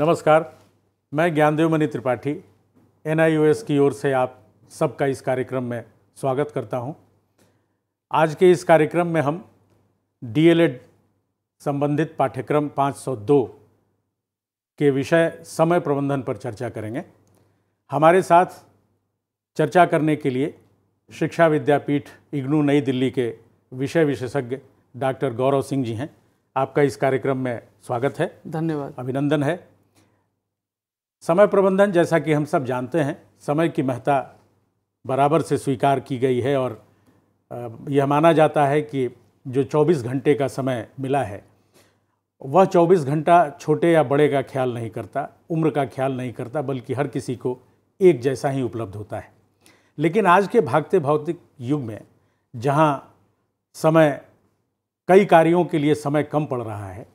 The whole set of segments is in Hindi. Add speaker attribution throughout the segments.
Speaker 1: नमस्कार मैं ज्ञानदेव मणि त्रिपाठी एन की ओर से आप सबका इस कार्यक्रम में स्वागत करता हूं। आज के इस कार्यक्रम में हम डीएलएड संबंधित पाठ्यक्रम 502 के विषय समय प्रबंधन पर चर्चा करेंगे हमारे साथ चर्चा करने के लिए शिक्षा विद्यापीठ इग्नू नई दिल्ली के विषय विशेषज्ञ डॉक्टर गौरव सिंह जी हैं आपका इस कार्यक्रम में स्वागत है धन्यवाद अभिनंदन है समय प्रबंधन जैसा कि हम सब जानते हैं समय की महत्ता बराबर से स्वीकार की गई है और यह माना जाता है कि जो 24 घंटे का समय मिला है वह 24 घंटा छोटे या बड़े का ख्याल नहीं करता उम्र का ख्याल नहीं करता बल्कि हर किसी को एक जैसा ही उपलब्ध होता है लेकिन आज के भागते भौतिक युग में जहाँ समय कई कार्यों के लिए समय कम पड़ रहा है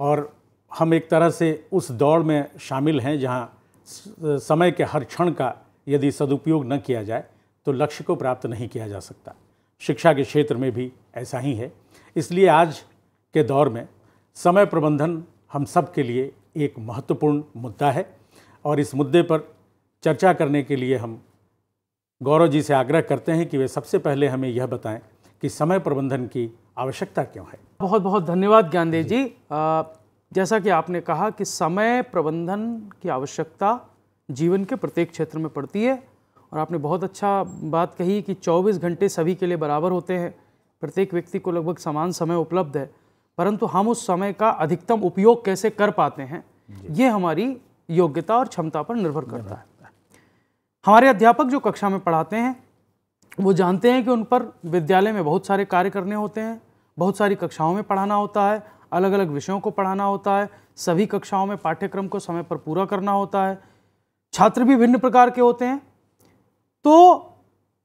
Speaker 1: और हम एक तरह से उस दौड़ में शामिल हैं जहां समय के हर क्षण का यदि सदुपयोग न किया जाए तो लक्ष्य को प्राप्त नहीं किया जा सकता शिक्षा के क्षेत्र में भी ऐसा ही है इसलिए आज के दौर में समय प्रबंधन हम सब के लिए एक महत्वपूर्ण मुद्दा है और इस मुद्दे पर चर्चा करने के लिए हम गौरव जी से आग्रह करते हैं कि वे सबसे पहले हमें यह बताएं कि समय प्रबंधन की आवश्यकता क्यों है
Speaker 2: बहुत बहुत धन्यवाद ज्ञानदेव जी, जी। जैसा कि आपने कहा कि समय प्रबंधन की आवश्यकता जीवन के प्रत्येक क्षेत्र में पड़ती है और आपने बहुत अच्छा बात कही कि 24 घंटे सभी के लिए बराबर होते हैं प्रत्येक व्यक्ति को लगभग समान समय उपलब्ध है परंतु हम उस समय का अधिकतम उपयोग कैसे कर पाते हैं ये हमारी योग्यता और क्षमता पर निर्भर करता है हमारे अध्यापक जो कक्षा में पढ़ाते हैं वो जानते हैं कि उन पर विद्यालय में बहुत सारे कार्य करने होते हैं बहुत सारी कक्षाओं में पढ़ाना होता है अलग अलग विषयों को पढ़ाना होता है सभी कक्षाओं में पाठ्यक्रम को समय पर पूरा करना होता है छात्र भी भिन्न प्रकार के होते हैं तो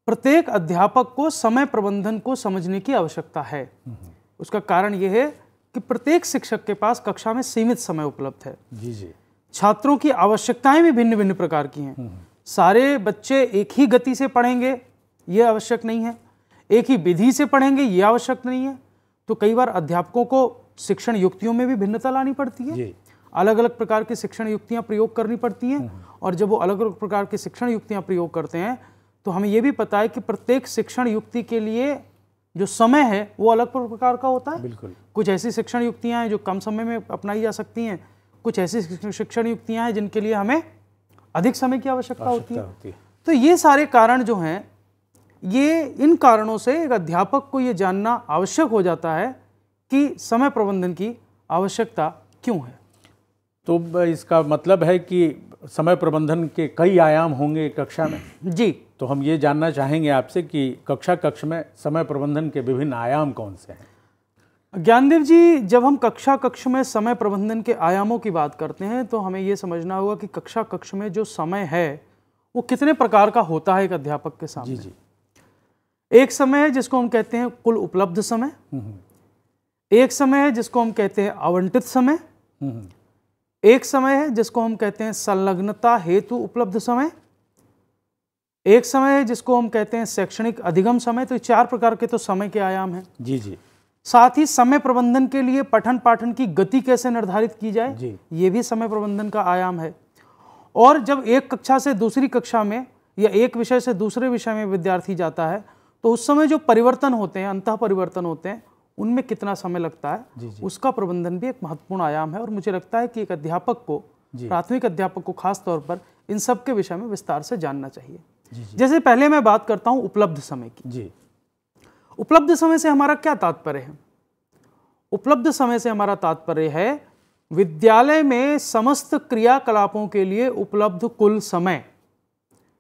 Speaker 2: प्रत्येक अध्यापक को समय प्रबंधन को समझने की आवश्यकता है हम्म। उसका कारण यह है कि प्रत्येक शिक्षक के पास कक्षा में सीमित समय उपलब्ध है जी जी छात्रों की आवश्यकताएं भी भिन्न भिन्न प्रकार की हैं हम्म। सारे बच्चे एक ही गति से पढ़ेंगे ये आवश्यक नहीं है एक ही विधि से पढ़ेंगे ये आवश्यक नहीं है तो कई बार अध्यापकों को शिक्षण युक्तियों में भी भिन्नता लानी पड़ती है अलग अलग प्रकार की शिक्षण युक्तियाँ प्रयोग करनी पड़ती हैं हम्म, हम्म। और जब वो अलग अलग प्रकार की शिक्षण युक्तियाँ प्रयोग करते हैं तो हमें ये भी पता है कि प्रत्येक शिक्षण युक्ति के लिए जो समय है वो अलग प्रकार का होता है बिल्कुल कुछ ऐसी शिक्षण युक्तियाँ हैं जो कम समय में अपनाई जा सकती हैं कुछ ऐसी शिक्षण युक्तियाँ हैं जिनके लिए हमें अधिक समय की आवश्यकता होती है तो ये सारे कारण जो हैं ये इन कारणों से एक अध्यापक को ये जानना आवश्यक हो जाता है कि समय प्रबंधन की आवश्यकता क्यों है तो
Speaker 1: इसका मतलब है कि समय प्रबंधन के कई आयाम होंगे कक्षा में जी तो हम ये जानना चाहेंगे आपसे कि कक्षा कक्ष में समय प्रबंधन के विभिन्न आयाम कौन से हैं
Speaker 2: ज्ञानदेव जी जब हम कक्षा कक्ष में समय प्रबंधन के आयामों की बात करते हैं तो हमें ये समझना होगा कि कक्षा कक्ष में जो समय है वो कितने प्रकार का होता है एक अध्यापक के सामने जी जी एक समय है जिसको हम कहते हैं कुल उपलब्ध समय हम्म, हम्म। एक समय है जिसको हम कहते हैं आवंटित समय एक समय है जिसको हम कहते हैं संलग्नता हेतु उपलब्ध समय एक समय है जिसको हम कहते हैं शैक्षणिक अधिगम समय तो चार प्रकार के तो समय के आयाम हैं जी जी साथ ही समय प्रबंधन के लिए पठन पाठन की गति कैसे निर्धारित की जाए जी ये भी समय प्रबंधन का आयाम है और जब एक कक्षा से दूसरी कक्षा में या एक विषय से दूसरे विषय में विद्यार्थी जाता है तो उस समय जो परिवर्तन होते हैं अंत परिवर्तन होते हैं उनमें कितना समय लगता है जी जी। उसका प्रबंधन भी एक महत्वपूर्ण आयाम है और मुझे लगता है कि एक अध्यापक को प्राथमिक अध्यापक को खास तौर पर इन सब के विषय में विस्तार से जानना चाहिए जी जी। जैसे पहले मैं बात करता हूं उपलब्ध समय की जी उपलब्ध समय से हमारा क्या तात्पर्य है उपलब्ध समय से हमारा तात्पर्य है विद्यालय में समस्त क्रियाकलापों के लिए उपलब्ध कुल समय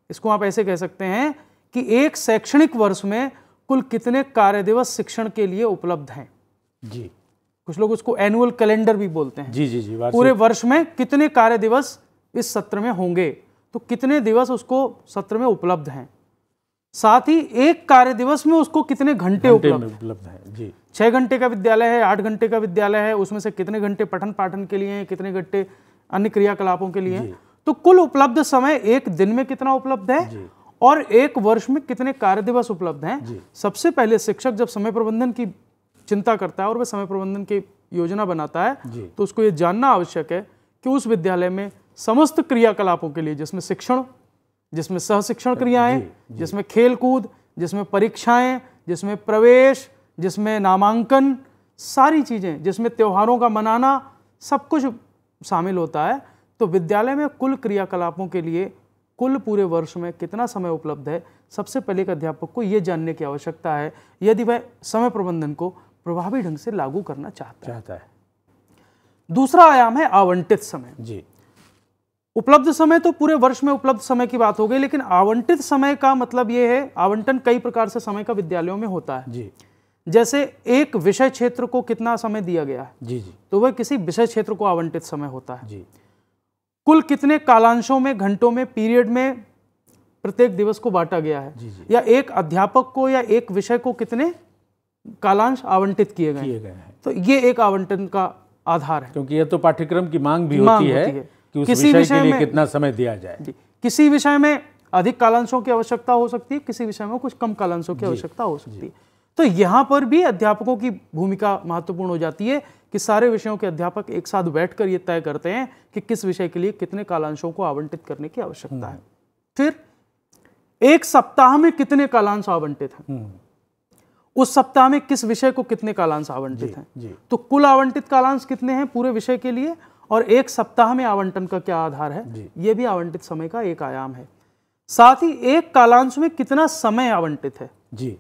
Speaker 2: इसको आप ऐसे कह सकते हैं कि एक शैक्षणिक वर्ष में कुल कितने कार्य दिवस शिक्षण के लिए उपलब्ध हैं जी कुछ लोग उसको एनुअल कैलेंडर भी बोलते हैं जी जी जी पूरे वर्ष में कितने कार्य दिवस इस सत्र में होंगे तो कितने दिवस उसको सत्र में उपलब्ध हैं साथ ही एक कार्य दिवस में उसको कितने घंटे उपलब्ध हैं जी छः घंटे का विद्यालय है आठ घंटे का विद्यालय है उसमें से कितने घंटे पठन पाठन के लिए हैं कितने घंटे अन्य क्रियाकलापों के लिए तो कुल उपलब्ध समय एक दिन में कितना उपलब्ध है और एक वर्ष में कितने कार्य दिवस उपलब्ध हैं सबसे पहले शिक्षक जब समय प्रबंधन की चिंता करता है और वह समय प्रबंधन की योजना बनाता है तो उसको ये जानना आवश्यक है कि उस विद्यालय में समस्त क्रियाकलापों के लिए जिसमें शिक्षण जिसमें सहशिक्षण क्रियाएं जिसमें खेलकूद जिसमें परीक्षाएं जिसमें प्रवेश जिसमें नामांकन सारी चीज़ें जिसमें त्योहारों का मनाना सब कुछ शामिल होता है तो विद्यालय में कुल क्रियाकलापों के लिए कुल पूरे वर्ष में कितना समय उपलब्ध है सबसे पहले एक अध्यापक को यह जानने की आवश्यकता है यदि वह समय प्रबंधन को प्रभावी ढंग से लागू करना चाहता चाहता है दूसरा आयाम है आवंटित समय जी उपलब्ध समय तो पूरे वर्ष में उपलब्ध समय की बात हो गई लेकिन आवंटित समय का मतलब यह है आवंटन कई प्रकार से समय का विद्यालयों में होता है जी जैसे एक विषय क्षेत्र को कितना समय दिया गया है जी जी तो वह किसी विषय क्षेत्र को आवंटित समय होता है जी कुल कितने कालांशों में घंटों में पीरियड में प्रत्येक दिवस को बांटा गया है जी जी। या एक अध्यापक को या एक विषय को कितने कालांश आवंटित किए गए तो ये एक आवंटन का आधार है क्योंकि यह तो पाठ्यक्रम की मांग भी मांग होती, है, होती है कि उस किसी विषय के लिए कितना
Speaker 1: समय दिया जाए
Speaker 2: किसी विषय में अधिक कालांशों की आवश्यकता हो सकती है किसी विषय में कुछ कम कालांशों की आवश्यकता हो सकती है तो यहाँ पर भी अध्यापकों की भूमिका महत्वपूर्ण हो जाती है कि सारे विषयों के अध्यापक एक साथ बैठकर ये तय करते हैं कि किस विषय के लिए कितने कालांशों को आवंटित करने की आवश्यकता है फिर एक सप्ताह में कितने कालांश आवंटित हैं हम्म। उस सप्ताह में किस विषय को कितने कालांश आवंटित हैं तो कुल आवंटित कालांश कितने हैं पूरे विषय के लिए और एक सप्ताह में आवंटन का क्या आधार है यह भी आवंटित समय का एक आयाम है साथ ही एक कालांश में कितना समय आवंटित है जी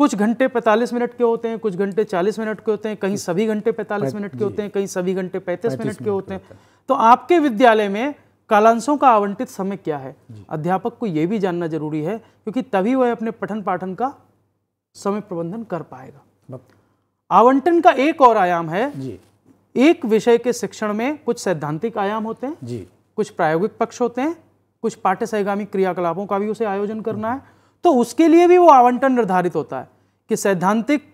Speaker 2: कुछ घंटे 45 मिनट के होते हैं कुछ घंटे 40 मिनट के होते हैं कहीं सभी घंटे 45 मिनट के होते हैं कहीं सभी घंटे 35 मिनट के होते हैं तो आपके विद्यालय में कालांशों का आवंटित समय क्या है अध्यापक को यह भी जानना जरूरी है क्योंकि तभी वह अपने पठन पाठन का समय प्रबंधन कर पाएगा आवंटन का एक और आयाम है एक विषय के शिक्षण में कुछ सैद्धांतिक आयाम होते हैं कुछ प्रायोगिक पक्ष होते हैं कुछ पाठ्य सहगामी क्रियाकलापों का भी उसे आयोजन करना है तो उसके लिए भी वो आवंटन निर्धारित होता है कि सैद्धांतिक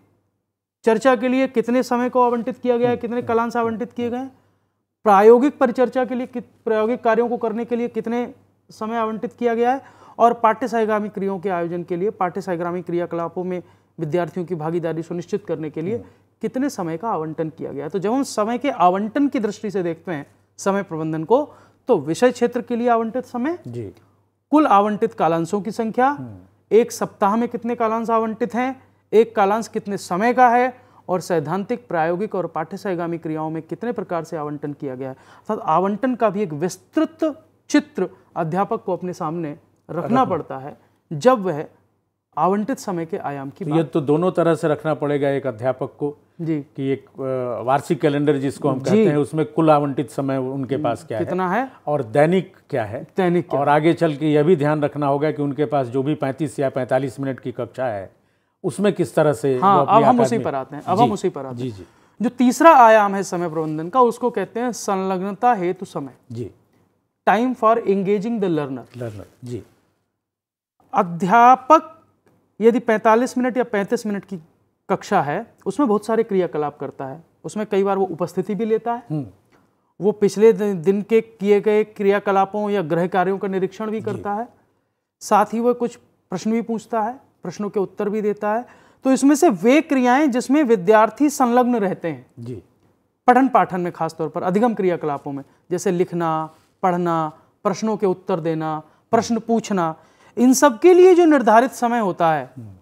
Speaker 2: चर्चा के लिए कितने समय को आवंटित किया गया है कितने कलांश आवंटित किए गए हैं प्रायोगिक परिचर्चा के लिए प्रायोगिक कार्यों को करने के लिए कितने समय आवंटित किया गया है और पाठ्य सहग्रामी क्रियाओं के आयोजन के लिए पाठ्य सहगामी क्रियाकलापों में विद्यार्थियों की भागीदारी सुनिश्चित करने के लिए कितने समय का आवंटन किया गया तो जब हम समय के आवंटन की दृष्टि से देखते हैं समय प्रबंधन को तो विषय क्षेत्र के लिए आवंटित समय जी कुल आवंटित कालांशों की संख्या हम्म। एक सप्ताह में कितने कालांश आवंटित हैं एक कालांश कितने समय का है और सैद्धांतिक प्रायोगिक और पाठ्य सहगामी क्रियाओं में कितने प्रकार से आवंटन किया गया है अर्थात आवंटन का भी एक विस्तृत चित्र अध्यापक को अपने सामने रखना पड़ता है जब वह आवंटित समय के आयाम की तो ये
Speaker 1: तो दोनों तरह से रखना पड़ेगा एक अध्यापक को जी कि एक वार्षिक कैलेंडर जिसको हम कहते हैं उसमें कुल आवंटित समय उनके पास क्या कितना है, है? और दैनिक क्या है दैनिक क्या और आगे चल के यह भी ध्यान रखना होगा कि उनके पास जो भी पैंतीस या पैंतालीस मिनट की कक्षा है उसमें किस तरह से हाँ अब हम उसी पर आते हैं अब हम उसी पर आते हैं जी जी
Speaker 2: जो तीसरा आयाम है समय प्रबंधन का उसको कहते हैं संलग्नता हेतु समय जी time for engaging the learner learner जी अध्यापक यदि 45 मिनट या 35 मिनट की कक्षा है उसमें बहुत सारे क्रियाकलाप करता है उसमें कई बार वो उपस्थिति भी लेता है हम्म। वो पिछले दिन के किए गए क्रियाकलापों या ग्रह कार्यों का निरीक्षण भी करता है साथ ही वह कुछ प्रश्न भी पूछता है प्रश्नों के उत्तर भी देता है तो इसमें से वे क्रियाएं जिसमें विद्यार्थी संलग्न रहते हैं जी पठन पाठन में खासतौर पर अधिगम क्रियाकलापों में जैसे लिखना पढ़ना प्रश्नों के उत्तर देना प्रश्न पूछना इन सब के लिए जो निर्धारित समय होता है हम्म।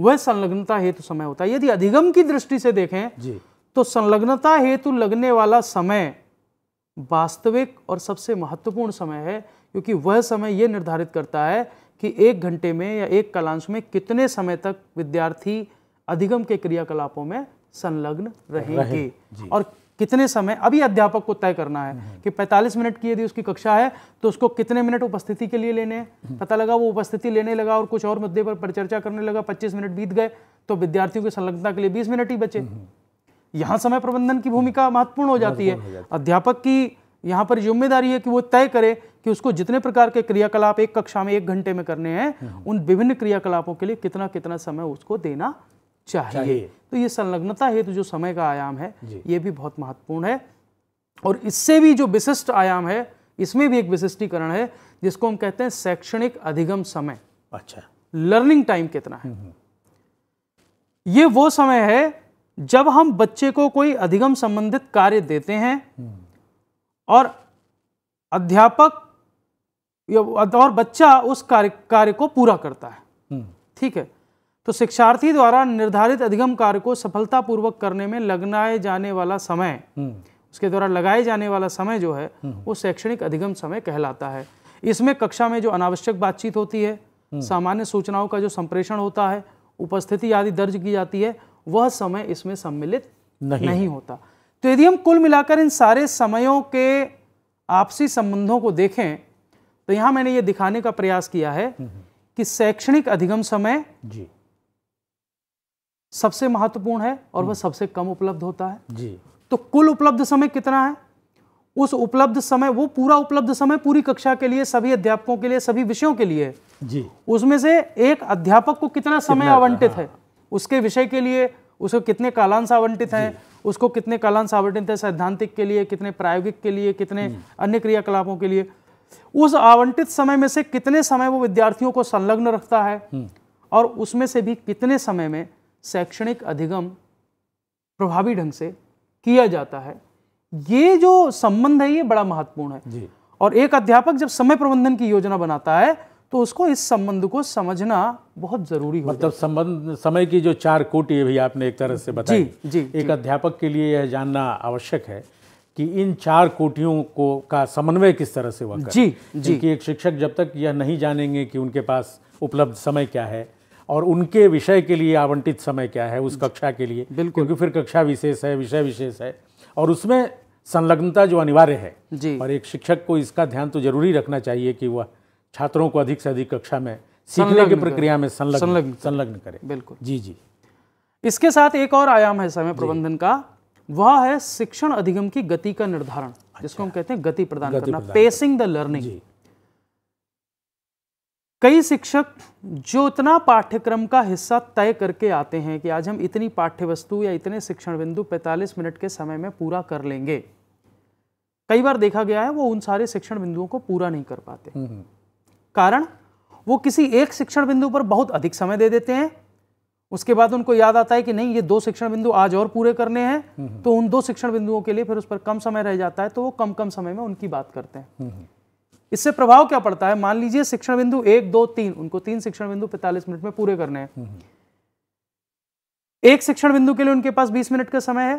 Speaker 2: वह संलग्नता हेतु समय होता है यदि अधिगम की दृष्टि से देखें जी। तो संलग्नता हेतु लगने वाला समय वास्तविक और सबसे महत्वपूर्ण समय है क्योंकि वह समय यह निर्धारित करता है कि एक घंटे में या एक कलांश में कितने समय तक विद्यार्थी अधिगम के क्रियाकलापों में संलग्न रहेंगे रहे, और कितने समय अभी अध्यापक को तय करना है हम्म। कि 45 मिनट की यदि उसकी कक्षा है तो उसको कितने मिनट उपस्थिति के लिए लेने हैं हम्म। पता लगा वो उपस्थिति लेने लगा और कुछ और मुद्दे पर परिचर्चा करने लगा पच्चीस मिनट बीत गए तो विद्यार्थियों की संलग्नता के लिए बीस मिनट ही बचे हम्म। यहाँ समय प्रबंधन की भूमिका महत्वपूर्ण हो जाती है अध्यापक की यहाँ पर जिम्मेदारी है कि वो तय करे कि उसको जितने प्रकार के क्रियाकलाप एक कक्षा में एक घंटे में करने हैं उन विभिन्न क्रियाकलापों के लिए कितना कितना समय उसको देना चाहिए, चाहिए। तो ये संलग्नता हेतु जो समय का आयाम है ये भी बहुत महत्वपूर्ण है और इससे भी जो विशिष्ट आयाम है इसमें भी एक विशिष्टीकरण है जिसको हम कहते हैं शैक्षणिक अधिगम समय अच्छा लर्निंग टाइम कितना है हम्म, हम्म। ये वो समय है जब हम बच्चे को कोई अधिगम संबंधित कार्य देते हैं हम्म। और अध्यापक और बच्चा उस कार्य कार्य को पूरा करता है ठीक है तो शिक्षार्थी द्वारा निर्धारित अधिगम कार्य को सफलतापूर्वक करने में लगनाए जाने वाला समय हम्म। उसके द्वारा लगाए जाने वाला समय जो है हम्म। वो शैक्षणिक अधिगम समय कहलाता है इसमें कक्षा में जो अनावश्यक बातचीत होती है हम्म। सामान्य सूचनाओं का जो संप्रेषण होता है उपस्थिति आदि दर्ज की जाती है वह समय इसमें सम्मिलित नहीं, नहीं होता तो यदि हम कुल मिलाकर इन सारे समयों के आपसी संबंधों को देखें तो यहां मैंने ये दिखाने का प्रयास किया है कि शैक्षणिक अधिगम समय जी सबसे महत्वपूर्ण है और वह हम्म। सबसे कम उपलब्ध होता है जी तो कुल उपलब्ध समय कितना है उस उपलब्ध समय वो पूरा उपलब्ध समय पूरी कक्षा के लिए सभी अध्यापकों के लिए सभी विषयों के लिए जी उसमें से एक अध्यापक को कितना समय आवंटित है हाँ। उसके विषय के लिए उसको कितने कालांश आवंटित हैं उसको कितने कालांश आवंटित है सैद्धांतिक के लिए कितने प्रायोगिक के लिए कितने हम्म। अन्य क्रियाकलापों के लिए उस आवंटित समय में से कितने समय वो विद्यार्थियों को संलग्न रखता है हम्म। और उसमें से भी कितने समय में शैक्षणिक अधिगम प्रभावी ढंग से किया जाता है ये जो संबंध है ये बड़ा महत्वपूर्ण है जी और एक अध्यापक जब समय प्रबंधन की योजना बनाता है तो उसको इस संबंध को समझना बहुत जरूरी मतलब
Speaker 1: संबंध समय की जो चार कोटी भी आपने एक तरह से बताई जी जी एक जी। अध्यापक के लिए यह जानना आवश्यक है कि इन चार कोटियों को का समन्वय किस तरह से हुआ जी जी कि एक शिक्षक जब तक यह नहीं जानेंगे कि उनके पास उपलब्ध समय क्या है और उनके विषय के लिए आवंटित समय क्या है उस कक्षा के लिए बिल्कुल क्योंकि फिर कक्षा विशेष है विषय विशेष है और उसमें संलग्नता जो अनिवार्य है जी और एक शिक्षक को इसका ध्यान तो जरूरी रखना चाहिए कि वह छात्रों को अधिक से अधिक कक्षा में सीखने की प्रक्रिया में संलग्न संलग्न, संलग्न करें बिल्कुल जी जी
Speaker 2: इसके साथ एक और आयाम है समय प्रबंधन का वह है शिक्षण अधिगम की गति का निर्धारण जिसको अच्छा। हम कहते हैं गति प्रदान करना पेसिंग द लर्निंग कई शिक्षक जो इतना पाठ्यक्रम का हिस्सा तय करके आते हैं कि आज हम इतनी पाठ्य वस्तु या इतने शिक्षण बिंदु 45 मिनट के समय में पूरा कर लेंगे कई बार देखा गया है वो उन सारे शिक्षण बिंदुओं को पूरा नहीं कर पाते हम्म, हम्म। कारण वो किसी एक शिक्षण बिंदु पर बहुत अधिक समय दे देते हैं उसके बाद उनको याद आता है कि नहीं ये दो शिक्षण बिंदु आज और पूरे करने हैं हम्म, तो उन दो शिक्षण बिंदुओं के लिए फिर उस पर कम समय रह जाता है तो वो कम कम समय में उनकी बात करते हैं इससे प्रभाव क्या पड़ता है मान लीजिए शिक्षण बिंदु एक दो तीन उनको तीन शिक्षण बिंदु पैंतालीस मिनट में पूरे करने हैं हम्म,
Speaker 3: हम्म।
Speaker 2: एक शिक्षण बिंदु के लिए उनके पास बीस मिनट का समय है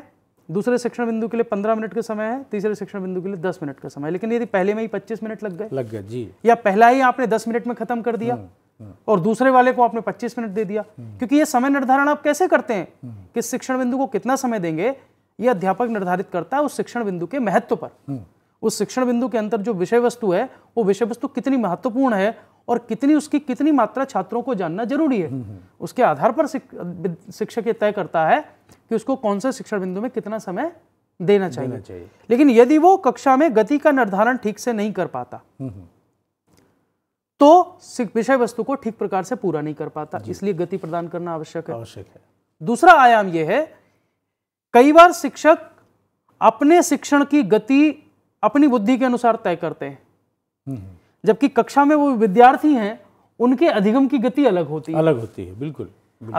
Speaker 2: दूसरे शिक्षण बिंदु के लिए पंद्रह मिनट का समय है तीसरे शिक्षण बिंदु के लिए दस मिनट का समय है लेकिन यदि पहले में ही पच्चीस मिनट लग गए लग गए जी या पहला ही आपने दस मिनट में खत्म कर दिया हम्म, और दूसरे वाले को आपने 25 मिनट दे दिया क्योंकि ये समय निर्धारण आप कैसे करते हैं किस शिक्षण बिंदु को कितना समय देंगे ये अध्यापक निर्धारित करता है उस शिक्षण बिंदु के महत्व पर उस शिक्षण बिंदु के अंतर जो विषय वस्तु है वो विषय वस्तु कितनी महत्वपूर्ण है और कितनी उसकी कितनी मात्रा छात्रों को जानना जरूरी है हम्म, हम्म। उसके आधार पर शिक्षक ये तय करता है कि उसको कौन से शिक्षण बिंदु में कितना समय देना चाहिए, देना चाहिए। लेकिन यदि वो कक्षा में गति का निर्धारण ठीक से नहीं कर पाता हम्म, तो विषय वस्तु को ठीक प्रकार से पूरा नहीं कर पाता इसलिए गति प्रदान करना आवश्यक है आवश्यक है दूसरा आयाम यह है कई बार शिक्षक अपने शिक्षण की गति अपनी बुद्धि के अनुसार तय करते हैं हम्म, हम्म। जबकि कक्षा में वो विद्यार्थी हैं उनके अधिगम की गति अलग होती है अलग होती है बिल्कुल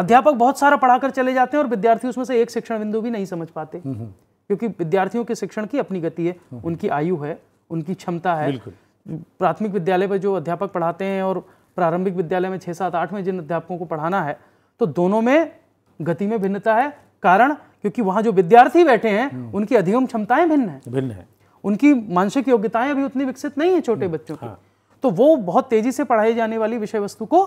Speaker 2: अध्यापक बहुत सारा पढ़ाकर चले जाते हैं और विद्यार्थी उसमें से एक शिक्षण बिंदु भी नहीं समझ पाते हम्म, क्योंकि विद्यार्थियों के शिक्षण की अपनी गति है उनकी आयु है उनकी क्षमता है प्राथमिक विद्यालय पर जो अध्यापक पढ़ाते हैं और प्रारंभिक विद्यालय में छः सात आठ में जिन अध्यापकों को पढ़ाना है तो दोनों में गति में भिन्नता है कारण क्योंकि वहां जो विद्यार्थी बैठे हैं उनकी अधिगम क्षमताएं भिन्न है भिन्न है उनकी मानसिक योग्यताएं अभी उतनी विकसित नहीं है छोटे बच्चों की हाँ। तो वो बहुत तेजी से पढ़ाई जाने वाली विषय वस्तु को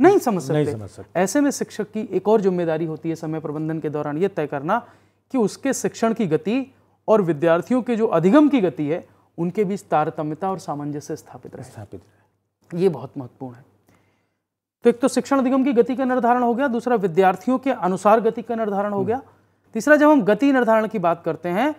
Speaker 2: नहीं समझ सकते नहीं समझ सकते ऐसे में शिक्षक की एक और जिम्मेदारी होती है समय प्रबंधन के दौरान ये तय करना कि उसके शिक्षण की गति और विद्यार्थियों के जो अधिगम की गति है उनके बीच तारतम्यता और सामंजस्य स्थापित रहे स्थापित रहे ये बहुत महत्वपूर्ण है तो एक तो शिक्षण अधिगम की गति का निर्धारण हो गया दूसरा विद्यार्थियों के अनुसार गति का निर्धारण हो हम्म। गया तीसरा जब हम गति निर्धारण की बात करते हैं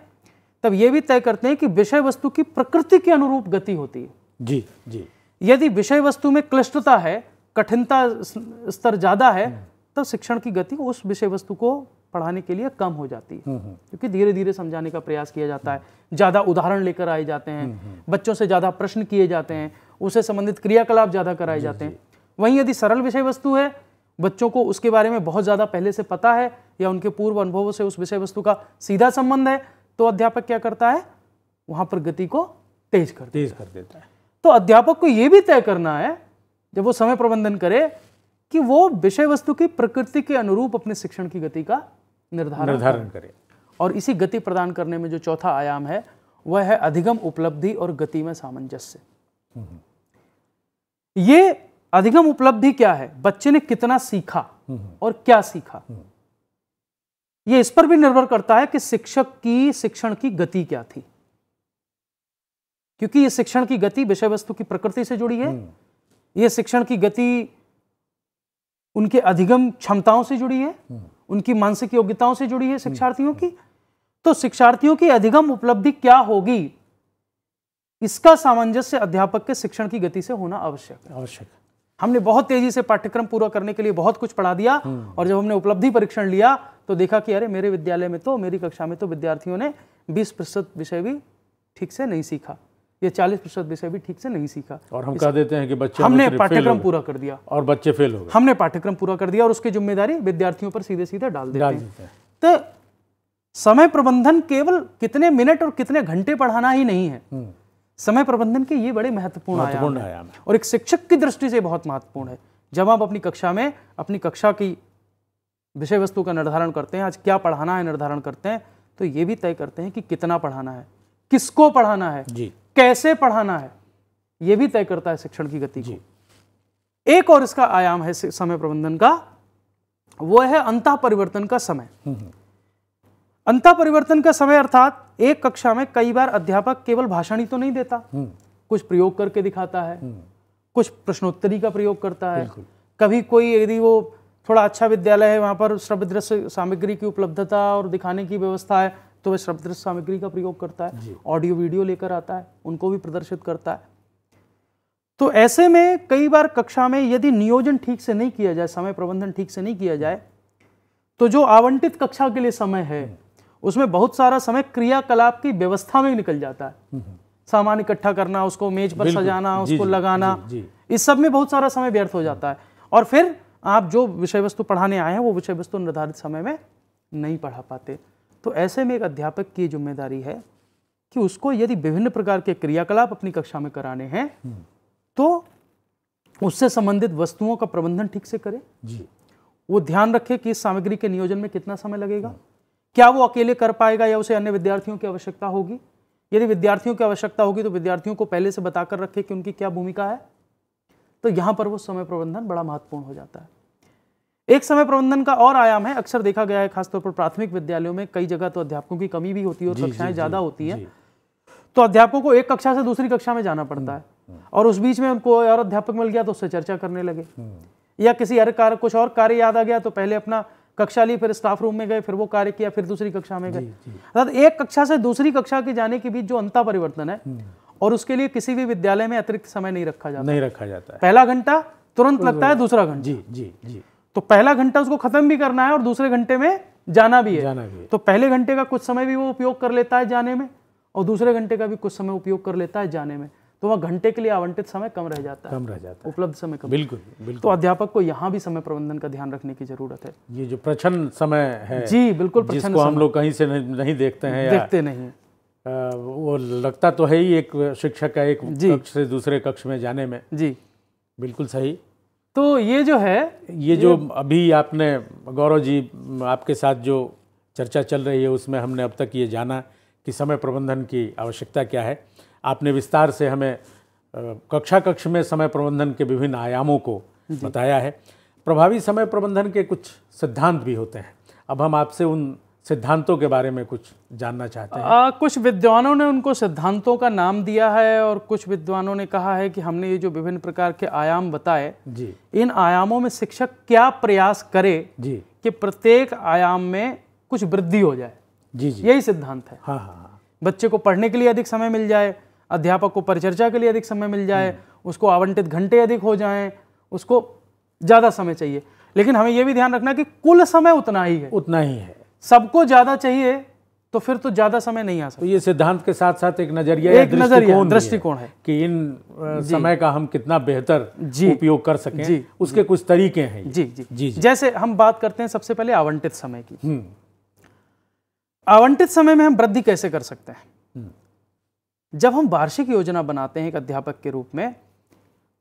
Speaker 2: तब ये भी तय करते हैं कि विषय वस्तु की प्रकृति के अनुरूप गति होती है जी जी यदि विषय वस्तु में क्लिष्टता है कठिनता स्तर ज़्यादा है हम्म। तब शिक्षण की गति उस विषय वस्तु को पढ़ाने के लिए कम हो जाती है हम्म, हम्म। क्योंकि धीरे धीरे समझाने का प्रयास किया जाता है ज़्यादा उदाहरण लेकर आए जाते हैं बच्चों से ज़्यादा प्रश्न किए जाते हैं उसे संबंधित क्रियाकलाप ज़्यादा कराए जाते हैं वहीं यदि सरल विषय वस्तु है बच्चों को उसके बारे में बहुत ज़्यादा पहले से पता है या उनके पूर्व अनुभवों से उस विषय वस्तु का सीधा संबंध है तो अध्यापक क्या करता है वहां पर गति को तेज कर तेज कर देता है तो अध्यापक को यह भी तय करना है जब वो समय प्रबंधन करे कि वो विषय वस्तु की प्रकृति के अनुरूप अपने शिक्षण की गति का निर्धारण निर्धारण करे और इसी गति प्रदान करने में जो चौथा आयाम है वह है अधिगम उपलब्धि और गति में सामंजस्य
Speaker 3: हम्म।
Speaker 2: ये अधिगम उपलब्धि क्या है बच्चे ने कितना सीखा हम्म। और क्या सीखा हम्म। ये इस पर भी निर्भर करता है कि शिक्षक की शिक्षण की गति क्या थी क्योंकि ये शिक्षण की गति विषय वस्तु की प्रकृति से जुड़ी है हम्म। ये शिक्षण की गति उनके अधिगम क्षमताओं से जुड़ी है हम्म। उनकी मानसिक योग्यताओं से जुड़ी है शिक्षार्थियों हम्म। की तो शिक्षार्थियों की अधिगम उपलब्धि क्या होगी इसका सामंजस्य अध्यापक के शिक्षण की गति से होना आवश्यक है आवश्यक हमने बहुत तेजी से पाठ्यक्रम पूरा करने के लिए बहुत कुछ पढ़ा दिया हम्म। और जब हमने उपलब्धि परीक्षण लिया तो देखा कि अरे मेरे विद्यालय में तो मेरी कक्षा में तो विद्यार्थियों ने बीस प्रतिशत विषय भी ठीक से नहीं सीखा ये चालीस प्रतिशत विषय भी ठीक से नहीं सीखा और हम कह देते
Speaker 1: हैं कि बच्चे हमने पाठ्यक्रम पूरा कर दिया और बच्चे फेल हो गए
Speaker 2: हमने पाठ्यक्रम पूरा कर दिया और उसकी जिम्मेदारी विद्यार्थियों पर सीधे सीधे डाल देते हैं तो समय प्रबंधन केवल कितने मिनट और कितने घंटे पढ़ाना ही नहीं है हम्म। समय प्रबंधन के ये बड़े महत्वपूर्ण महत्वपूर्ण आयाम है और एक शिक्षक की दृष्टि से बहुत महत्वपूर्ण है जब आप अपनी कक्षा में अपनी कक्षा की विषय वस्तु का निर्धारण करते हैं आज क्या पढ़ाना है निर्धारण करते हैं तो ये भी तय करते हैं कि कितना पढ़ाना है किसको पढ़ाना है जी कैसे पढ़ाना है ये भी तय करता है शिक्षण की गति जी एक और इसका आयाम है समय प्रबंधन का वो है अंत परिवर्तन का समय हम्म, हम्म। अंता परिवर्तन का समय अर्थात एक कक्षा में कई बार अध्यापक केवल भाषण ही तो नहीं देता हम्म। कुछ प्रयोग करके दिखाता है हम्म। कुछ प्रश्नोत्तरी का प्रयोग करता है कभी कोई यदि वो थोड़ा अच्छा विद्यालय है वहाँ पर श्रव्य सामग्री की उपलब्धता और दिखाने की व्यवस्था है तो वह श्रव्य सामग्री का प्रयोग करता है ऑडियो वीडियो लेकर आता है उनको भी प्रदर्शित करता है तो ऐसे में कई बार कक्षा में यदि नियोजन ठीक से नहीं किया जाए समय प्रबंधन ठीक से नहीं किया जाए तो जो आवंटित कक्षा के लिए समय है हम्म। उसमें बहुत सारा समय क्रियाकलाप की व्यवस्था में निकल जाता है हम्म, हम्म। सामान इकट्ठा करना उसको मेज पर सजाना उसको लगाना इस सब में बहुत सारा समय व्यर्थ हो जाता है और फिर आप जो विषय वस्तु पढ़ाने आए हैं वो विषय वस्तु निर्धारित समय में नहीं पढ़ा पाते तो ऐसे में एक अध्यापक की जिम्मेदारी है कि उसको यदि विभिन्न प्रकार के क्रियाकलाप अपनी कक्षा में कराने हैं हम्म। तो उससे संबंधित वस्तुओं का प्रबंधन ठीक से करें जी वो ध्यान रखे कि इस सामग्री के नियोजन में कितना समय लगेगा क्या वो अकेले कर पाएगा या उसे अन्य विद्यार्थियों की आवश्यकता होगी यदि विद्यार्थियों की आवश्यकता होगी तो विद्यार्थियों को पहले से बताकर रखे कि उनकी क्या भूमिका है तो यहाँ पर वो समय प्रबंधन बड़ा महत्वपूर्ण हो जाता है एक समय प्रबंधन का और आयाम है अक्सर देखा गया है खासतौर पर प्राथमिक विद्यालयों में कई जगह तो अध्यापकों की कमी भी होती है और कक्षाएं ज्यादा होती है तो अध्यापकों को एक कक्षा से दूसरी कक्षा में जाना पड़ता हम्म, है और उस बीच में उनको और अध्यापक मिल गया तो उससे चर्चा करने लगे
Speaker 3: हम्म।
Speaker 2: या किसी अर कार्य कुछ और कार्य याद आ गया तो पहले अपना कक्षा ली फिर स्टाफ रूम में गए फिर वो कार्य किया फिर दूसरी कक्षा में गए अर्थात एक कक्षा से दूसरी कक्षा के जाने के बीच जो अंता परिवर्तन है हम्म। और उसके लिए किसी भी विद्यालय में अतिरिक्त समय नहीं रखा जाता नहीं रखा जाता है पहला घंटा तुरंत लगता है दूसरा घंटा जी जी जी तो पहला घंटा उसको खत्म भी करना है और दूसरे घंटे में जाना भी है जाना भी है। तो पहले घंटे का कुछ समय भी वो उपयोग कर लेता है जाने में और दूसरे घंटे का भी कुछ समय उपयोग कर लेता है जाने में तो वह घंटे के लिए आवंटित समय कम रह जाता है कम रह जाता है उपलब्ध समय कम बिल्कुल बिल्कुल तो अध्यापक को यहाँ भी समय प्रबंधन का ध्यान रखने की जरूरत है
Speaker 1: ये जो प्रचन्न समय है जी बिल्कुल प्रचन्न हम लोग कहीं से नहीं देखते हैं देखते नहीं वो लगता तो है ही एक शिक्षक का एक कक्ष से दूसरे कक्ष में जाने में जी बिल्कुल सही तो ये जो है ये जो अभी आपने गौरव जी आपके साथ जो चर्चा चल रही है उसमें हमने अब तक ये जाना कि समय प्रबंधन की आवश्यकता क्या है आपने विस्तार से हमें कक्षा कक्ष में समय प्रबंधन के विभिन्न आयामों को बताया है प्रभावी समय प्रबंधन के कुछ सिद्धांत भी होते हैं अब हम आपसे उन सिद्धांतों के बारे में कुछ जानना चाहते हैं आ,
Speaker 2: कुछ विद्वानों ने उनको सिद्धांतों का नाम दिया है और कुछ विद्वानों ने कहा है कि हमने ये जो विभिन्न प्रकार के आयाम बताए जी इन आयामों में शिक्षक क्या प्रयास करे जी कि प्रत्येक आयाम में कुछ वृद्धि हो जाए जी जी यही सिद्धांत है हाँ हाँ, हाँ। बच्चे को पढ़ने के लिए अधिक समय मिल जाए अध्यापक को परिचर्चा के लिए अधिक समय मिल जाए उसको आवंटित घंटे अधिक हो जाएं उसको ज़्यादा समय चाहिए लेकिन हमें यह भी ध्यान रखना कि कुल समय उतना ही है उतना ही है सबको ज़्यादा चाहिए तो फिर तो ज़्यादा समय नहीं आ तो सकता तो ये सिद्धांत के साथ साथ एक नजरिया एक नजरिया
Speaker 1: दृष्टिकोण है, कि इन समय का हम कितना बेहतर जी उपयोग कर सकें जी उसके
Speaker 2: जी, कुछ तरीके हैं जी जी जी जैसे हम बात करते हैं सबसे पहले आवंटित समय की हम्म। आवंटित समय में हम वृद्धि कैसे कर सकते हैं हम्म। जब हम वार्षिक योजना बनाते हैं एक अध्यापक के रूप में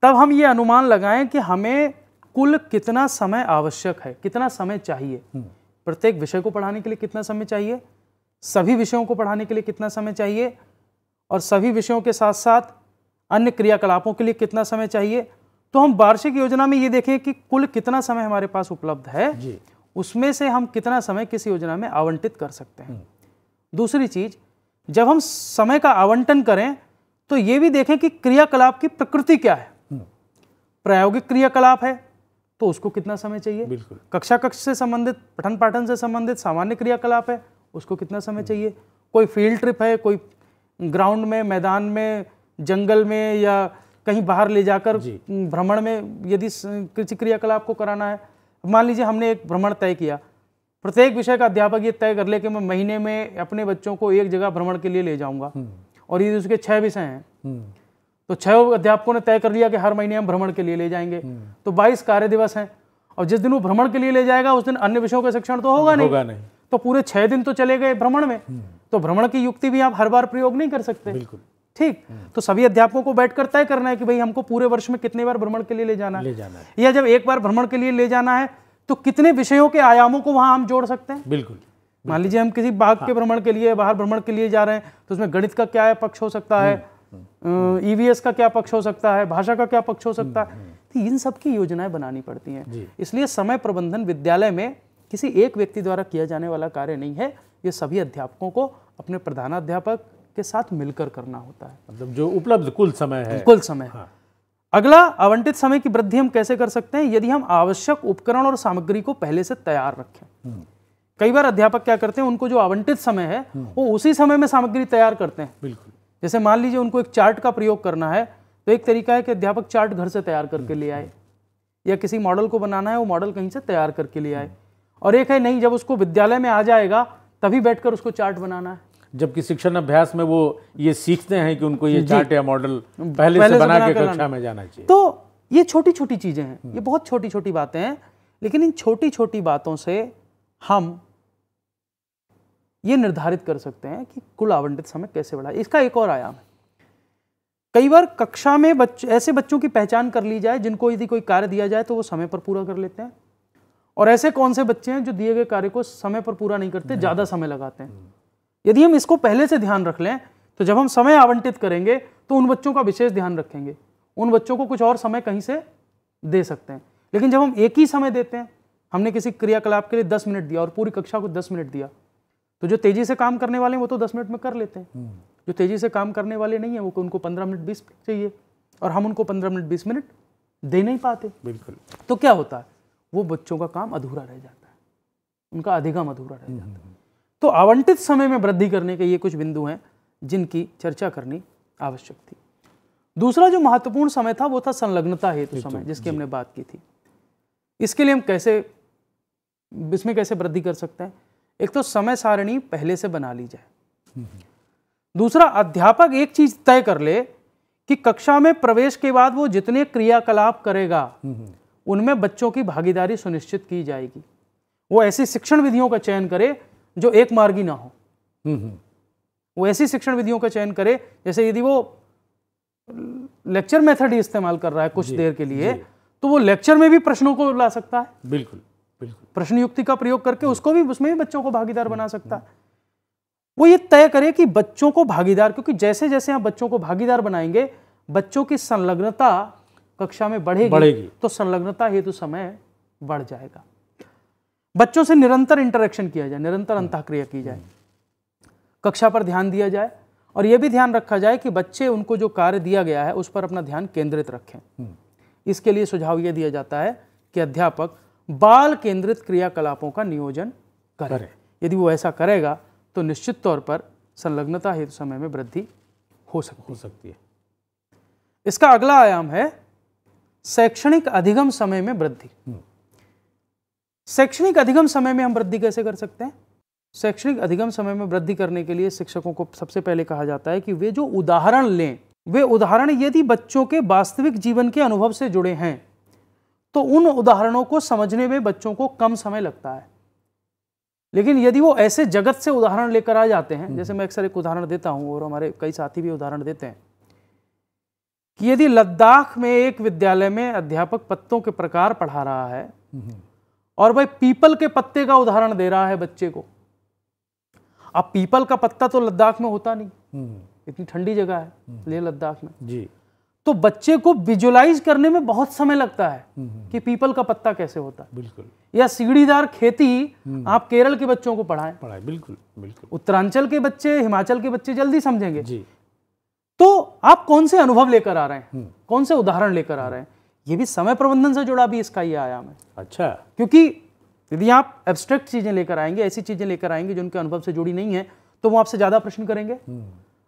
Speaker 2: तब हम ये अनुमान लगाएं कि हमें कुल कितना समय आवश्यक है कितना समय चाहिए हम्म। प्रत्येक विषय को पढ़ाने के लिए कितना समय चाहिए सभी विषयों को पढ़ाने के लिए कितना समय चाहिए और सभी विषयों के साथ साथ अन्य क्रियाकलापों के लिए कितना समय चाहिए तो हम वार्षिक योजना में ये देखें कि कुल कितना समय हमारे पास उपलब्ध है जी। उसमें से हम कितना समय किस योजना में आवंटित कर सकते हैं हम्म। दूसरी चीज जब हम समय का आवंटन करें तो ये भी देखें कि क्रियाकलाप की प्रकृति क्या है हम्म। प्रायोगिक क्रियाकलाप है तो उसको कितना समय चाहिए कक्षा कक्ष से संबंधित पठन पाठन से संबंधित सामान्य क्रियाकलाप है उसको कितना समय हम्म। चाहिए कोई फील्ड ट्रिप है कोई ग्राउंड में मैदान में जंगल में या कहीं बाहर ले जाकर भ्रमण में यदि कृषि क्रियाकलाप को कराना है मान लीजिए हमने एक भ्रमण तय किया प्रत्येक विषय का अध्यापक ये तय कर ले कि मैं महीने में अपने बच्चों को एक जगह भ्रमण के लिए ले जाऊंगा हम्म। और यदि उसके छह विषय हैं हम्म। तो छह अध्यापकों ने तय कर लिया कि हर महीने हम भ्रमण के लिए ले जाएंगे हम्म। तो बाईस कार्य दिवस है और जिस दिन वो भ्रमण के लिए ले जाएगा उस दिन अन्य विषयों का शिक्षण तो होगा नहीं होगा नहीं तो पूरे छह दिन तो चले गए भ्रमण में तो भ्रमण की युक्ति भी आप हर बार प्रयोग नहीं कर सकते बिल्कुल ठीक तो सभी अध्यापकों को बैठकर तय करना है कि भाई हमको पूरे वर्ष में कितने बार भ्रमण के लिए ले जाना है ले जाना है या जब एक बार भ्रमण के लिए ले जाना है तो कितने विषयों के आयामों को वहां हम जोड़ सकते हैं बिल्कुल मान लीजिए हम किसी बाघ हाँ। के भ्रमण के लिए बाहर भ्रमण के लिए जा रहे हैं तो उसमें गणित का क्या पक्ष हो सकता है ईवीएस हम्म, हम्म। e का क्या पक्ष हो सकता है भाषा का क्या पक्ष हो हम्म, सकता है तो इन सब की योजनाएं बनानी पड़ती हैं इसलिए समय प्रबंधन विद्यालय में किसी एक व्यक्ति द्वारा किया जाने वाला कार्य नहीं है ये सभी अध्यापकों को अपने प्रधानाध्यापक के साथ मिलकर करना होता है मतलब जो उपलब्ध कुल समय है कुल समय हाँ। अगला आवंटित समय की वृद्धि हम कैसे कर सकते हैं यदि हम आवश्यक उपकरण और सामग्री को पहले से तैयार रखें हम्म। कई बार अध्यापक क्या करते हैं उनको जो आवंटित समय है हम्म। वो उसी समय में सामग्री तैयार करते हैं बिल्कुल जैसे मान लीजिए उनको एक चार्ट का प्रयोग करना है तो एक तरीका है कि अध्यापक चार्ट घर से तैयार करके हम्म। ले आए या किसी मॉडल को बनाना है वो मॉडल कहीं से तैयार करके ले आए और एक है नहीं जब उसको विद्यालय में आ जाएगा तभी बैठकर उसको चार्ट बनाना है
Speaker 1: जबकि शिक्षण अभ्यास में वो ये सीखते हैं कि उनको ये चार्ट या मॉडल पहले, पहले से, बना, के कक्षा में जाना चाहिए तो
Speaker 2: ये छोटी छोटी चीज़ें हैं ये हम्म। बहुत छोटी छोटी बातें हैं लेकिन इन छोटी छोटी बातों से हम ये निर्धारित कर सकते हैं कि कुल आवंटित समय कैसे बढ़ाए इसका एक और आयाम है कई बार कक्षा में बच्च, ऐसे बच्चों की पहचान कर ली जाए जिनको यदि कोई कार्य दिया जाए तो वो समय पर पूरा कर लेते हैं और ऐसे कौन से बच्चे हैं जो दिए गए कार्य को समय पर पूरा नहीं करते ज़्यादा समय लगाते हैं हम्म। यदि हम इसको पहले से ध्यान रख लें तो जब हम समय आवंटित करेंगे तो उन बच्चों का विशेष ध्यान रखेंगे उन बच्चों को कुछ और समय कहीं से दे सकते हैं लेकिन जब हम एक ही समय देते हैं हमने किसी क्रियाकलाप के लिए दस मिनट दिया और पूरी कक्षा को दस मिनट दिया तो जो तेजी से काम करने वाले हैं वो तो दस मिनट में कर लेते हैं हम्म। जो तेजी से काम करने वाले नहीं है वो उनको पंद्रह मिनट बीस मिनट चाहिए और हम उनको पंद्रह मिनट बीस मिनट दे नहीं पाते बिल्कुल तो क्या होता है वो बच्चों का काम अधूरा रह जाता है उनका अधिगम अधूरा रह जाता है तो आवंटित समय में वृद्धि करने के ये कुछ बिंदु हैं जिनकी चर्चा करनी आवश्यक थी दूसरा जो महत्वपूर्ण समय था वो था संलग्नता हेतु समय जिसकी हमने बात की थी इसके लिए हम कैसे इसमें कैसे वृद्धि कर सकते हैं एक तो समय सारणी पहले से बना ली जाए दूसरा अध्यापक एक चीज तय कर ले कि कक्षा में प्रवेश के बाद वो जितने क्रियाकलाप करेगा उनमें बच्चों की भागीदारी सुनिश्चित की जाएगी वो ऐसी शिक्षण विधियों का चयन करे जो एक मार्गी ना हो हम्म, हम्म। वो ऐसी शिक्षण विधियों का चयन करे जैसे यदि वो लेक्चर मेथड ही इस्तेमाल कर रहा है कुछ देर के लिए तो वो लेक्चर में भी प्रश्नों को ला सकता है बिल्कुल बिल्कुल प्रश्न युक्ति का प्रयोग करके उसको भी उसमें भी बच्चों को भागीदार बना सकता है वो ये तय करे कि बच्चों को भागीदार क्योंकि जैसे जैसे आप बच्चों को भागीदार बनाएंगे बच्चों की संलग्नता कक्षा में बढ़ेगी, बढ़ेगी। तो संलग्नता हेतु समय बढ़ जाएगा बच्चों से निरंतर इंटरेक्शन किया जाए निरंतर हम्म। अंतःक्रिया की जाए कक्षा पर ध्यान दिया जाए और यह भी ध्यान रखा जाए कि बच्चे उनको जो कार्य दिया गया है उस पर अपना ध्यान केंद्रित रखें हम्म। इसके लिए सुझाव यह दिया जाता है कि अध्यापक बाल केंद्रित क्रियाकलापों का नियोजन करें यदि वो ऐसा करेगा तो निश्चित तौर पर संलग्नता हेतु समय में वृद्धि हो सकती हो सकती है इसका अगला आयाम है शैक्षणिक अधिगम समय में वृद्धि हम्म। शैक्षणिक अधिगम समय में हम वृद्धि कैसे कर सकते हैं शैक्षणिक अधिगम समय में वृद्धि करने के लिए शिक्षकों को सबसे पहले कहा जाता है कि वे जो उदाहरण लें वे उदाहरण यदि बच्चों के वास्तविक जीवन के अनुभव से जुड़े हैं तो उन उदाहरणों को समझने में बच्चों को कम समय लगता है लेकिन यदि वो ऐसे जगत से उदाहरण लेकर आ जाते हैं हम्म। जैसे मैं अक्सर एक उदाहरण देता हूँ और हमारे कई साथी भी उदाहरण देते हैं कि यदि लद्दाख में एक विद्यालय में अध्यापक पत्तों के प्रकार पढ़ा रहा है हम्म। और भाई पीपल के पत्ते का उदाहरण दे रहा है बच्चे को अब पीपल का पत्ता तो लद्दाख में होता नहीं हम्म। इतनी ठंडी जगह है हम्म। ले लद्दाख में जी तो बच्चे को विजुलाइज करने में बहुत समय लगता है हम्म, कि पीपल का पत्ता कैसे होता है बिल्कुल या सीढ़ीदार खेती आप केरल के बच्चों को पढ़ाएं पढ़ाए
Speaker 3: बिल्कुल बिल्कुल
Speaker 2: उत्तरांचल के बच्चे हिमाचल के बच्चे जल्दी समझेंगे जी तो आप कौन से अनुभव लेकर आ रहे हैं कौन से उदाहरण लेकर आ रहे हैं ये भी समय प्रबंधन से जुड़ा भी इसका ये आयाम है अच्छा क्योंकि यदि आप एब्स्ट्रैक्ट चीज़ें लेकर आएंगे ऐसी चीज़ें लेकर आएंगे जो उनके अनुभव से जुड़ी नहीं है तो वो आपसे ज़्यादा प्रश्न करेंगे हम्म।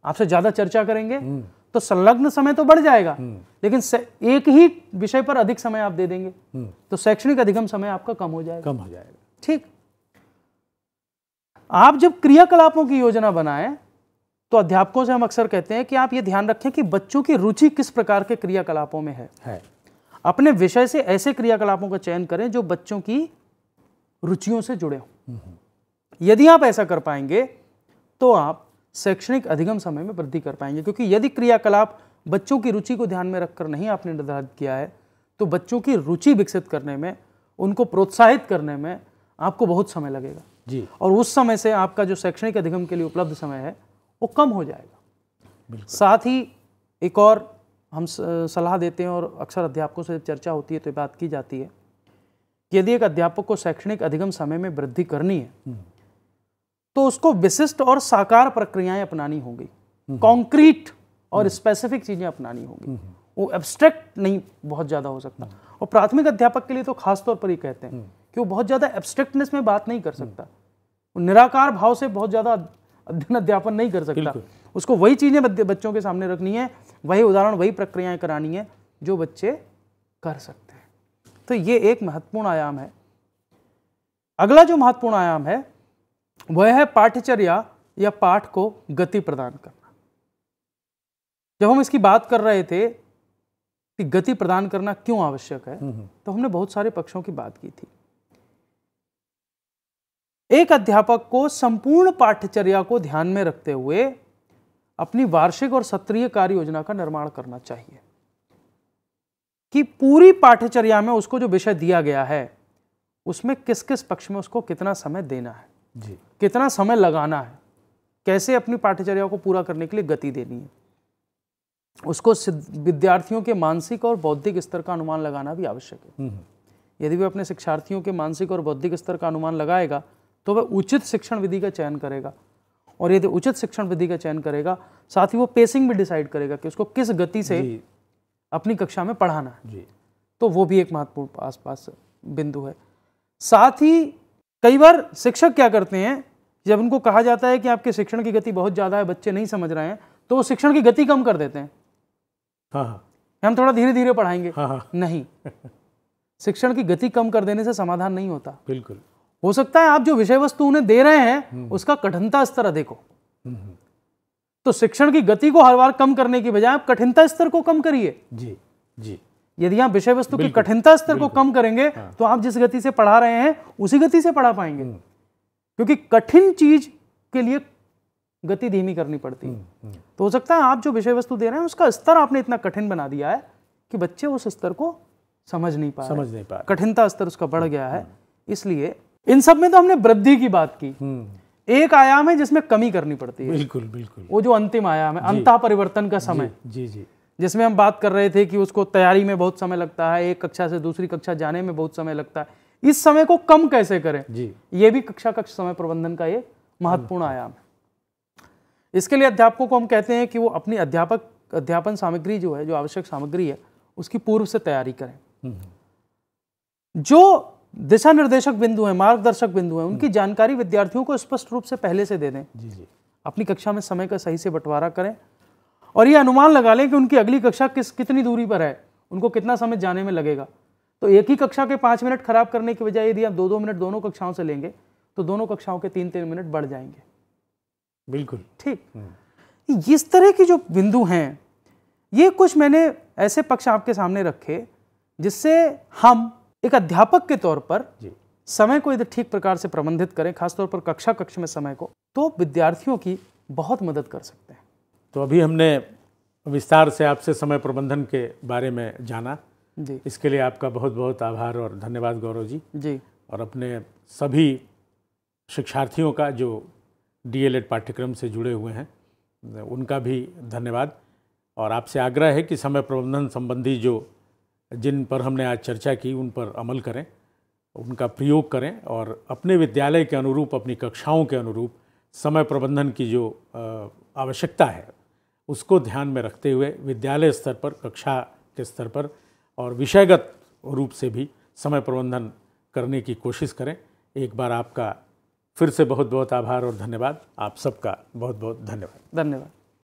Speaker 2: आपसे ज़्यादा चर्चा करेंगे हम्म। तो संलग्न समय तो बढ़ जाएगा हम्म। लेकिन एक ही विषय पर अधिक समय आप दे देंगे तो शैक्षणिक अधिगम समय आपका कम हो जाएगा कम हो जाएगा ठीक आप जब क्रियाकलापों की योजना बनाएं तो अध्यापकों से हम अक्सर कहते हैं कि आप ये ध्यान रखें कि बच्चों की रुचि किस प्रकार के क्रियाकलापों में है, है। अपने विषय से ऐसे क्रियाकलापों का चयन करें जो बच्चों की रुचियों से जुड़े हों यदि आप ऐसा कर पाएंगे तो आप शैक्षणिक अधिगम समय में वृद्धि कर पाएंगे क्योंकि यदि क्रियाकलाप बच्चों की रुचि को ध्यान में रखकर नहीं आपने निर्धारित किया है तो बच्चों की रुचि विकसित करने में उनको प्रोत्साहित करने में आपको बहुत समय लगेगा जी और उस समय से आपका जो शैक्षणिक अधिगम के लिए उपलब्ध समय है वो कम हो जाएगा साथ ही एक और हम सलाह देते हैं और अक्सर अध्यापकों से चर्चा होती है तो बात की जाती है यदि एक अध्यापक को शैक्षणिक अधिगम समय में वृद्धि करनी है हम्म। तो उसको विशिष्ट और साकार प्रक्रियाएं अपनानी होंगी हम्म। कॉन्क्रीट और हम्म। स्पेसिफिक चीजें अपनानी होंगी वो एब्स्ट्रैक्ट नहीं बहुत ज़्यादा हो सकता और प्राथमिक अध्यापक के लिए तो खासतौर पर ही कहते हैं कि वो बहुत ज़्यादा एब्स्ट्रैक्टनेस में बात नहीं कर सकता निराकार भाव से बहुत ज़्यादा अध्ययन अध्यापन नहीं कर सकता उसको वही चीज़ें बच्चों के सामने रखनी है वही उदाहरण वही प्रक्रियाएं करानी है जो बच्चे कर सकते हैं तो ये एक महत्वपूर्ण आयाम है अगला जो महत्वपूर्ण आयाम है वह है पाठ्यचर्या या पाठ को गति प्रदान करना जब हम इसकी बात कर रहे थे कि गति प्रदान करना क्यों आवश्यक है हम्म, हम्म। तो हमने बहुत सारे पक्षों की बात की थी एक अध्यापक को संपूर्ण पाठ्यचर्या को ध्यान में रखते हुए अपनी वार्षिक और सत्रीय कार्य योजना का निर्माण करना चाहिए कि पूरी पाठ्यचर्या में उसको जो विषय दिया गया है उसमें किस किस पक्ष में उसको कितना समय देना है जी कितना समय लगाना है कैसे अपनी पाठ्यचर्या को पूरा करने के लिए गति देनी है उसको विद्यार्थियों के मानसिक और बौद्धिक स्तर का अनुमान लगाना भी आवश्यक है
Speaker 3: हम्म, हम्म।
Speaker 2: यदि वे अपने शिक्षार्थियों के मानसिक और बौद्धिक स्तर का अनुमान लगाएगा तो वह उचित शिक्षण विधि का चयन करेगा और यदि तो उचित शिक्षण विधि का चयन करेगा साथ ही वो पेसिंग भी डिसाइड करेगा कि उसको किस गति से अपनी कक्षा में पढ़ाना है जी तो वो भी एक महत्वपूर्ण आसपास बिंदु है साथ ही कई बार शिक्षक क्या करते हैं जब उनको कहा जाता है कि आपके शिक्षण की गति बहुत ज़्यादा है बच्चे नहीं समझ रहे हैं तो वो शिक्षण की गति कम कर देते हैं हाँ हाँ हम थोड़ा धीरे धीरे पढ़ाएंगे हाँ हाँ नहीं शिक्षण की गति कम कर देने से समाधान नहीं होता बिल्कुल हो सकता है आप जो विषय वस्तु उन्हें दे रहे हैं हम्म, हम्म। उसका कठिनता स्तर अधिक हो तो शिक्षण की गति को हर बार कम करने की बजाय आप कठिनता स्तर को कम करिए
Speaker 1: जी जी
Speaker 2: यदि आप विषय वस्तु की कठिनता स्तर को कम करेंगे हाँ। तो आप जिस गति से पढ़ा रहे हैं उसी गति से पढ़ा पाएंगे हम्म। क्योंकि कठिन चीज के लिए गति धीमी करनी पड़ती है तो हो सकता है आप जो विषय वस्तु दे रहे हैं उसका स्तर आपने इतना कठिन बना दिया है कि बच्चे उस स्तर को समझ नहीं पा समझ नहीं पा कठिनता स्तर उसका बढ़ गया है इसलिए इन सब में तो हमने वृद्धि की बात की हम्म। एक आयाम है जिसमें कमी करनी पड़ती है बिल्कुल बिल्कुल वो जो अंतिम आयाम है अंतः परिवर्तन का समय जी जी जिसमें हम बात कर रहे थे कि उसको तैयारी में बहुत समय लगता है एक कक्षा से दूसरी कक्षा जाने में बहुत समय लगता है इस समय को कम कैसे करें जी ये भी कक्षा कक्ष समय प्रबंधन का एक महत्वपूर्ण हम्म। आयाम है इसके लिए अध्यापकों को हम कहते हैं कि वो अपनी अध्यापक अध्यापन सामग्री जो है जो आवश्यक सामग्री है उसकी पूर्व से तैयारी करें
Speaker 3: हम्म।
Speaker 2: जो दिशा निर्देशक बिंदु हैं मार्गदर्शक बिंदु हैं उनकी हम्म। जानकारी विद्यार्थियों को स्पष्ट रूप से पहले से दे दें जी जी अपनी कक्षा में समय का सही से बंटवारा करें और ये अनुमान लगा लें कि उनकी अगली कक्षा किस कितनी दूरी पर है उनको कितना समय जाने में लगेगा तो एक ही कक्षा के पाँच मिनट खराब करने की बजाय यदि आप दो दो मिनट दोनों कक्षाओं से लेंगे तो दोनों कक्षाओं के तीन तीन मिनट बढ़ जाएंगे बिल्कुल ठीक
Speaker 3: हम्म।
Speaker 2: इस तरह की जो बिंदु हैं ये कुछ मैंने ऐसे पक्ष आपके सामने रखे जिससे हम एक अध्यापक के तौर पर जी समय को यदि ठीक प्रकार से प्रबंधित करें खासतौर पर कक्षा कक्ष में समय को तो विद्यार्थियों की बहुत मदद कर सकते
Speaker 1: हैं तो अभी हमने विस्तार से आपसे समय प्रबंधन के बारे में जाना जी इसके लिए आपका बहुत बहुत आभार और धन्यवाद गौरव जी जी और अपने सभी शिक्षार्थियों का जो डीएलएड पाठ्यक्रम से जुड़े हुए हैं उनका भी धन्यवाद और आपसे आग्रह है कि समय प्रबंधन संबंधी जो जिन पर हमने आज चर्चा की उन पर अमल करें उनका प्रयोग करें और अपने विद्यालय के अनुरूप अपनी कक्षाओं के अनुरूप समय प्रबंधन की जो आवश्यकता है उसको ध्यान में रखते हुए विद्यालय स्तर पर कक्षा के स्तर पर और विषयगत रूप से भी समय प्रबंधन करने की कोशिश करें एक बार आपका फिर से बहुत बहुत आभार और धन्यवाद आप सबका बहुत बहुत धन्यवाद
Speaker 2: धन्यवाद